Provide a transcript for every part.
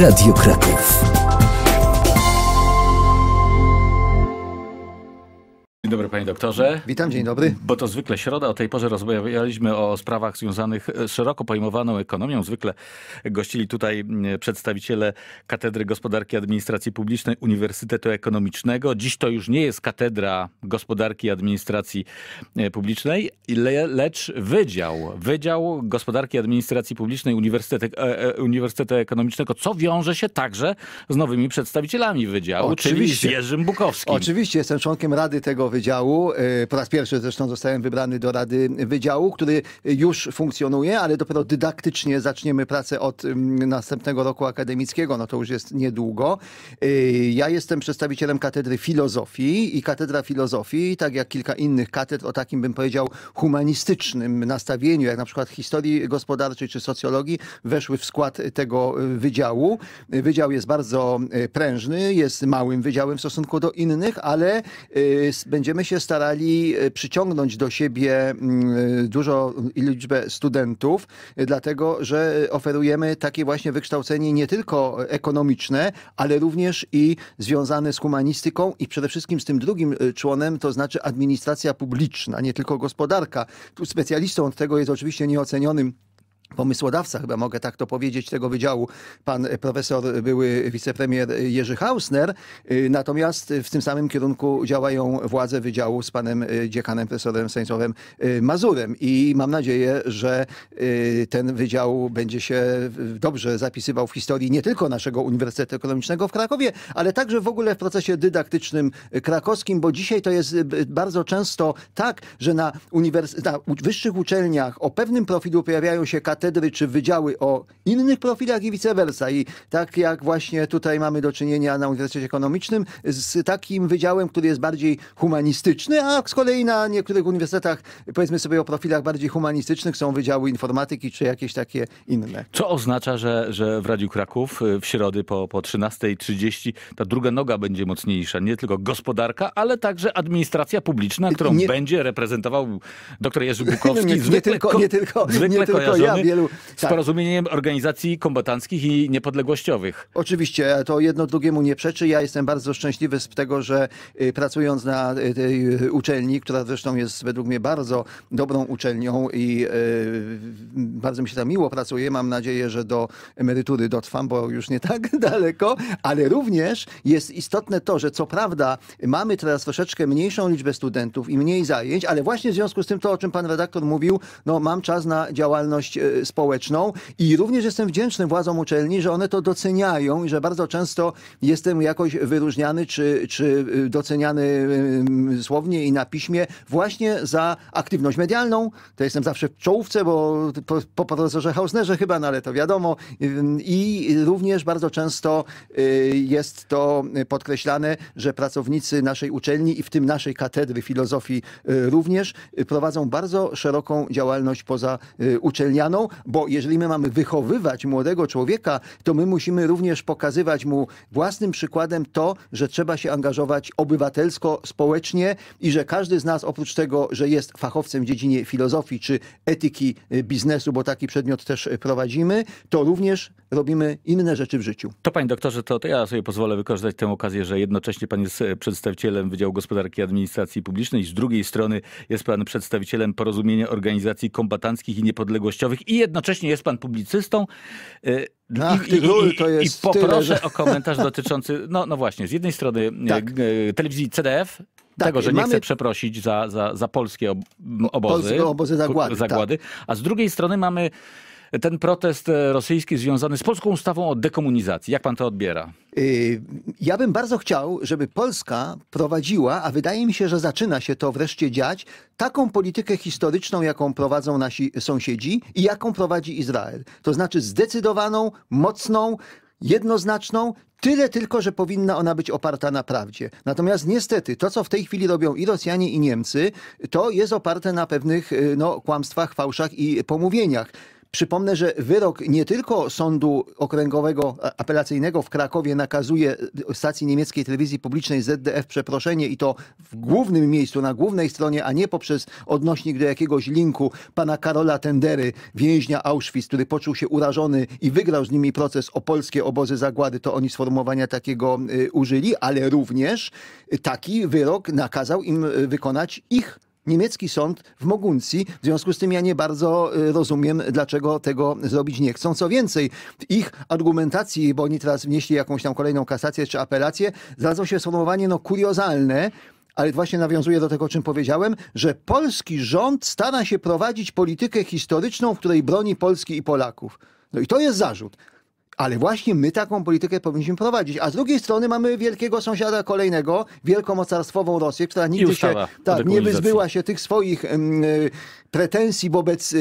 Radio Kraków. dobry, panie doktorze. Witam, dzień dobry. Bo to zwykle środa, o tej porze rozmawialiśmy o sprawach związanych z szeroko pojmowaną ekonomią. Zwykle gościli tutaj przedstawiciele Katedry Gospodarki i Administracji Publicznej Uniwersytetu Ekonomicznego. Dziś to już nie jest Katedra Gospodarki i Administracji e, Publicznej, lecz Wydział. Wydział Gospodarki i Administracji Publicznej Uniwersytetu, e, e, Uniwersytetu Ekonomicznego, co wiąże się także z nowymi przedstawicielami Wydziału, Oczywiście. czyli Jerzym Bukowskim. Oczywiście, jestem członkiem Rady tego Wydziału wydziału. E, po raz pierwszy zresztą zostałem wybrany do rady wydziału, który już funkcjonuje, ale dopiero dydaktycznie zaczniemy pracę od mm, następnego roku akademickiego. No to już jest niedługo. E, ja jestem przedstawicielem katedry filozofii i katedra filozofii, tak jak kilka innych katedr o takim bym powiedział humanistycznym nastawieniu, jak na przykład historii gospodarczej czy socjologii, weszły w skład tego wydziału. E, wydział jest bardzo prężny, jest małym wydziałem w stosunku do innych, ale będzie będziemy się starali e, przyciągnąć do siebie mm, e, dużo liczbę studentów, e, dlatego że oferujemy takie właśnie wykształcenie nie tylko ekonomiczne, ale również i związane z humanistyką i przede wszystkim z tym drugim członem, to znaczy administracja publiczna, nie tylko gospodarka. Tu specjalistą od tego jest oczywiście nieocenionym pomysłodawca, chyba mogę tak to powiedzieć, tego wydziału, pan e, profesor, e, były wicepremier e, Jerzy Hausner. Natomiast w tym samym kierunku działają władze wydziału z panem dziekanem, profesorem Stanisławem Mazurem. I mam nadzieję, że ten wydział będzie się dobrze zapisywał w historii nie tylko naszego Uniwersytetu Ekonomicznego w Krakowie, ale także w ogóle w procesie dydaktycznym krakowskim, bo dzisiaj to jest bardzo często tak, że na, uniwers- na wyższych uczelniach o pewnym profilu pojawiają się kategorie, katedry czy wydziały o innych profilach i vice versa. I tak jak właśnie tutaj mamy do czynienia na Uniwersytecie Ekonomicznym z takim wydziałem, który jest bardziej humanistyczny, a z kolei na niektórych uniwersytetach, powiedzmy sobie o profilach bardziej humanistycznych, są wydziały informatyki czy jakieś takie inne. Co oznacza, że, że w Radiu Kraków y, w środę po, po 13.30 ta druga noga będzie mocniejsza. Nie tylko gospodarka, ale także administracja publiczna, którą nie... będzie reprezentował dr Jerzy Bukowski. No nie, nie, tylko, nie tylko, nie tylko ja, wielu... Z tak. porozumieniem organizacji kombatanckich i niepodległościowych. Oczywiście, e, to jedno drugiemu nie przeczy. Ja jestem bardzo szczęśliwy z tego, że e, pracując na e, tej uczelni, która zresztą jest według mnie bardzo dobrą uczelnią i bardzo mi się tam miło pracuje. Mam nadzieję, że do emerytury dotrwam, bo już nie tak daleko, ale również jest istotne to, że co prawda mamy teraz troszeczkę mniejszą liczbę studentów i mniej zajęć, ale właśnie w związku z tym to, o czym pan redaktor mówił, no mam czas na działalność E, społeczną i również jestem wdzięczny władzom uczelni, że one to doceniają i że bardzo często jestem jakoś wyróżniany czy, czy e, doceniany e, słownie i na piśmie właśnie za aktywność medialną. To jestem zawsze w czołówce, bo po, po profesorze Hausnerze chyba, no ale to wiadomo. I również bardzo często jest to podkreślane, że pracownicy naszej uczelni i w tym naszej katedry filozofii również prowadzą bardzo szeroką działalność poza uczelnianą bo jeżeli my mamy wychowywać młodego człowieka, to my musimy również pokazywać mu własnym przykładem to, że trzeba się angażować obywatelsko, społecznie i że każdy z nas oprócz tego, że jest fachowcem w dziedzinie filozofii czy etyki y, biznesu, bo taki przedmiot też prowadzimy, to również robimy inne rzeczy w życiu. To panie doktorze, to, to ja sobie pozwolę wykorzystać tę okazję, że jednocześnie pan jest y, przedstawicielem Wydziału Gospodarki i Administracji Publicznej, z drugiej strony jest pan przedstawicielem Porozumienia Organizacji Kombatanckich i Niepodległościowych i jednocześnie jest pan publicystą. Y, Ach, I, i, to jest I poproszę tyle, o komentarz dotyczący, no, no właśnie, z jednej strony y, tak. Y, telewizji CDF, tak, tego, że nie chcę chce przeprosić za, za, za polskie obozy, polskie obozy zagłady, zagłady tak. a z drugiej strony mamy ten protest e, rosyjski związany z polską ustawą o dekomunizacji. Jak pan to odbiera? Y, ja bym bardzo chciał, żeby Polska prowadziła, a wydaje mi się, że zaczyna się to wreszcie dziać, taką politykę historyczną, jaką prowadzą nasi sąsiedzi i jaką prowadzi Izrael. To znaczy zdecydowaną, mocną, jednoznaczną, Tyle tylko, że powinna ona być oparta na prawdzie. Natomiast niestety to, co w tej chwili robią i Rosjanie, i Niemcy, to jest oparte na pewnych y, no, kłamstwach, fałszach i pomówieniach. Przypomnę, że wyrok nie tylko Sądu Okręgowego Apelacyjnego w Krakowie nakazuje e, stacji niemieckiej telewizji publicznej ZDF przeproszenie i to w głównym miejscu, na głównej stronie, a nie poprzez odnośnik do jakiegoś linku pana Karola Tendery, więźnia Auschwitz, który poczuł się urażony i wygrał z nimi proces o polskie obozy zagłady, to oni sformułowania takiego e, użyli, ale również taki wyrok nakazał im e, wykonać ich niemiecki sąd w Moguncji. W związku z tym ja nie bardzo y, rozumiem, dlaczego tego zrobić nie chcą. Co więcej, w ich argumentacji, bo oni teraz wnieśli jakąś tam kolejną kasację czy apelację, znalazło się sformułowanie no kuriozalne, ale właśnie nawiązuje do tego, o czym powiedziałem, że polski rząd stara się prowadzić politykę historyczną, w której broni Polski i Polaków. No i to jest zarzut. Ale właśnie my taką politykę powinniśmy prowadzić. A z drugiej strony mamy wielkiego sąsiada kolejnego, wielkomocarstwową Rosję, która nigdy się tak, nie wyzbyła się tych swoich e, pretensji wobec e,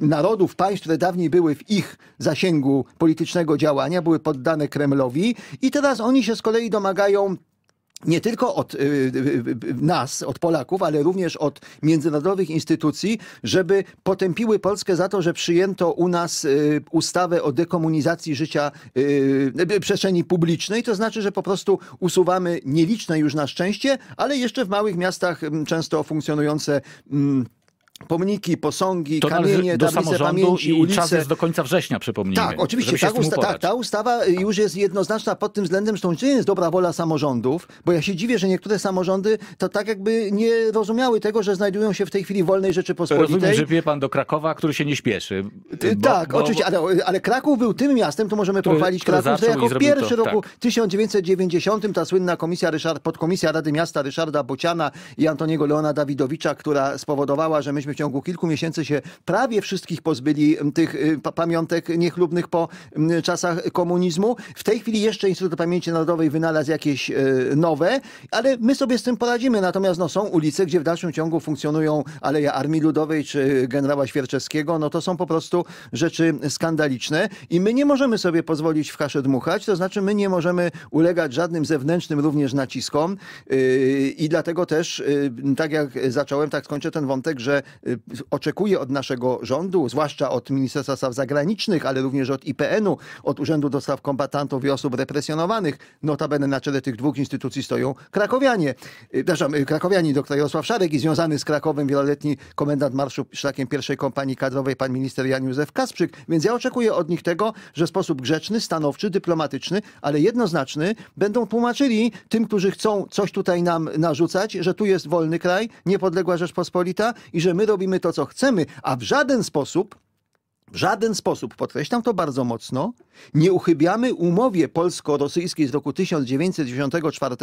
narodów, państw, które dawniej były w ich zasięgu politycznego działania, były poddane Kremlowi i teraz oni się z kolei domagają nie tylko od y, y, y, nas, od Polaków, ale również od międzynarodowych instytucji, żeby potępiły Polskę za to, że przyjęto u nas ustawę o dekomunizacji życia przestrzeni publicznej. To znaczy, że po prostu usuwamy nieliczne już na szczęście, ale jeszcze w małych miastach mm, często funkcjonujące mm, pomniki, posągi, to kamienie, do tablice pamięci, i ulice. czas jest do końca września, przypomnijmy. Tak, oczywiście. Ta, usta tak, ta ustawa już jest jednoznaczna pod tym względem, że to nie jest dobra wola samorządów, bo ja się dziwię, że niektóre samorządy to tak jakby nie rozumiały tego, że znajdują się w tej chwili wolnej Rzeczypospolitej. Rozumiem, że wie pan do Krakowa, który się nie śpieszy. Bo, tak, bo... oczywiście, ale, ale, Kraków był tym miastem, to możemy który, pochwalić który Kraków, że jako pierwszy roku tak. 1990 ta słynna komisja Ryszard, podkomisja Rady Miasta Ryszarda Bociana i Antoniego Leona Dawidowicza, która spowodowała, że myśmy w ciągu kilku miesięcy się prawie wszystkich pozbyli tych y, pamiątek niechlubnych po czasach komunizmu. W tej chwili jeszcze Instytut Pamięci Narodowej wynalazł jakieś y, nowe, ale my sobie z tym poradzimy. Natomiast no, są ulice, gdzie w dalszym ciągu funkcjonują Aleja Armii Ludowej czy generała Świerczewskiego. No to są po prostu rzeczy skandaliczne i my nie możemy sobie pozwolić w kaszę dmuchać. To znaczy my nie możemy ulegać żadnym zewnętrznym również naciskom y, i dlatego też, tak jak zacząłem, tak skończę ten wątek, że Y, oczekuje od naszego rządu, zwłaszcza od Ministerstwa Spraw Zagranicznych, ale również od IPN-u, od Urzędu do Spraw Kombatantów i Osób Represjonowanych. Notabene na czele tych dwóch instytucji stoją krakowianie. Y, przepraszam, y, krakowiani dr Jarosław Szarek i związany z Krakowem wieloletni komendant marszu szlakiem pierwszej kompanii kadrowej pan minister Jan Józef Kasprzyk. Więc ja oczekuję od nich tego, że w sposób grzeczny, stanowczy, dyplomatyczny, ale jednoznaczny będą tłumaczyli tym, którzy chcą coś tutaj nam narzucać, że tu jest wolny kraj, niepodległa Rzeczpospolita i że my robimy to, co chcemy, a w żaden sposób w żaden sposób, podkreślam to bardzo mocno, nie uchybiamy umowie polsko-rosyjskiej z roku 1994,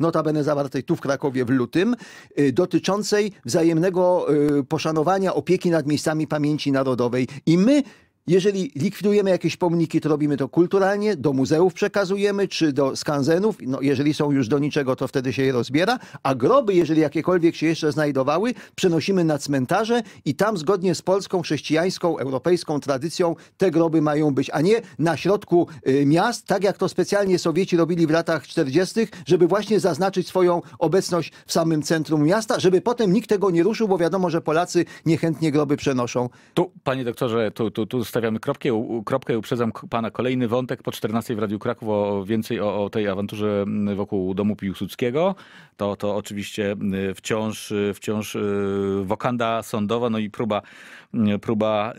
notabene zawartej tu w Krakowie w lutym, y, dotyczącej wzajemnego y, poszanowania opieki nad miejscami pamięci narodowej. I my jeżeli likwidujemy jakieś pomniki, to robimy to kulturalnie, do muzeów przekazujemy, czy do skanzenów. No, jeżeli są już do niczego, to wtedy się je rozbiera. A groby, jeżeli jakiekolwiek się jeszcze znajdowały, przenosimy na cmentarze i tam zgodnie z polską, chrześcijańską, europejską tradycją te groby mają być, a nie na środku y, miast, tak jak to specjalnie Sowieci robili w latach 40., żeby właśnie zaznaczyć swoją obecność w samym centrum miasta, żeby potem nikt tego nie ruszył, bo wiadomo, że Polacy niechętnie groby przenoszą. Tu, panie doktorze, tu, tu, tu stawiamy kropkę, kropkę uprzedzam pana kolejny wątek po 14 w Radiu Kraków o więcej o, o tej awanturze mm, wokół domu Piłsudskiego. To, to oczywiście y, wciąż, y, wciąż y, wokanda sądowa, no i próba, próba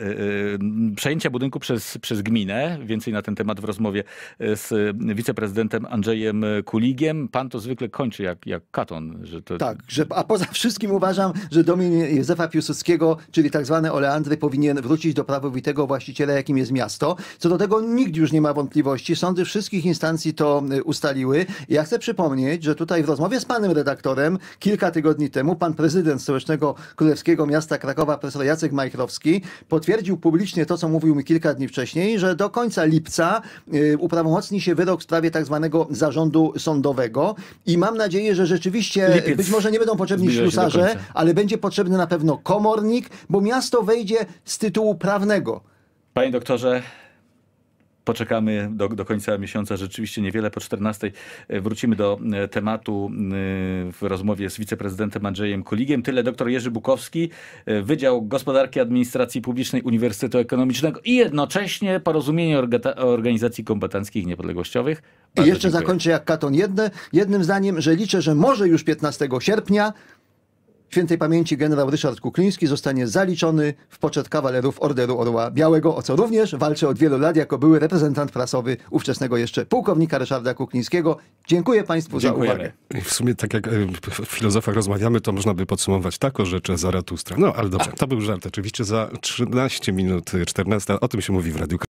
przejęcia budynku przez, przez gminę. Więcej na ten temat w rozmowie z wiceprezydentem Andrzejem Kuligiem. Pan to zwykle kończy jak, jak katon. Że to... Tak, że, a poza wszystkim uważam, że domin Józefa Piłsudskiego, czyli tak zwane oleandry, powinien wrócić do prawowitego właśnie właściciele jakim jest miasto. Co do tego nikt już nie ma wątpliwości. Sądy wszystkich instancji to e, ustaliły. Ja chcę przypomnieć, że tutaj w rozmowie z panem redaktorem kilka tygodni temu pan prezydent Stołecznego Królewskiego Miasta Krakowa, profesor Jacek Majchrowski, potwierdził publicznie to, co mówił mi kilka dni wcześniej, że do końca lipca e, uprawomocni się wyrok w sprawie tak zwanego zarządu sądowego i mam nadzieję, że rzeczywiście Lipiec. być może nie będą potrzebni ślusarze, ale będzie potrzebny na pewno komornik, bo miasto wejdzie z tytułu prawnego Panie doktorze, Poczekamy do, do, końca miesiąca, rzeczywiście niewiele po 14. E, wrócimy do e, tematu e, w rozmowie z wiceprezydentem Andrzejem Kuligiem. Tyle dr Jerzy Bukowski, Wydział Gospodarki Administracji Publicznej Uniwersytetu Ekonomicznego i jednocześnie Porozumienie Orga Organizacji Kombatanckich Niepodległościowych. Bardzo I jeszcze dziękuję. zakończę jak Katon jedne, jednym zdaniem, że liczę, że może już 15 sierpnia Świętej pamięci generał Ryszard Kukliński zostanie zaliczony w poczet kawalerów Orderu Orła Białego, o co również walczę od wielu lat jako były reprezentant prasowy ówczesnego jeszcze pułkownika Ryszarda Kuklińskiego. Dziękuję Państwu Dziękujemy. za uwagę. W sumie tak jak e, w filozofach rozmawiamy, to można by podsumować taką rzeczę Zaratustra. No ale dobrze, to był żart. Oczywiście za 13 minut 14 o tym się mówi w Radiu